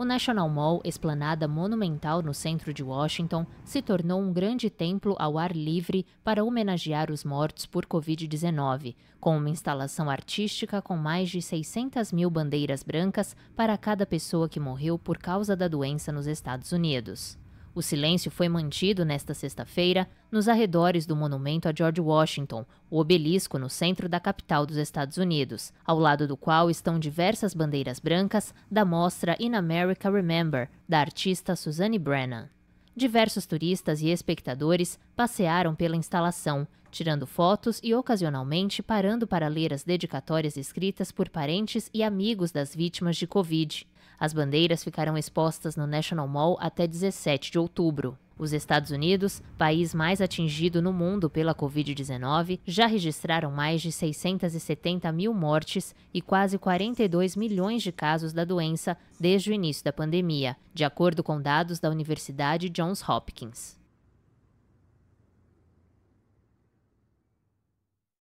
O National Mall, esplanada monumental no centro de Washington, se tornou um grande templo ao ar livre para homenagear os mortos por Covid-19, com uma instalação artística com mais de 600 mil bandeiras brancas para cada pessoa que morreu por causa da doença nos Estados Unidos. O silêncio foi mantido nesta sexta-feira nos arredores do monumento a George Washington, o obelisco no centro da capital dos Estados Unidos, ao lado do qual estão diversas bandeiras brancas da mostra In America Remember, da artista Suzanne Brennan. Diversos turistas e espectadores passearam pela instalação, tirando fotos e ocasionalmente parando para ler as dedicatórias escritas por parentes e amigos das vítimas de Covid. As bandeiras ficarão expostas no National Mall até 17 de outubro. Os Estados Unidos, país mais atingido no mundo pela Covid-19, já registraram mais de 670 mil mortes e quase 42 milhões de casos da doença desde o início da pandemia, de acordo com dados da Universidade Johns Hopkins.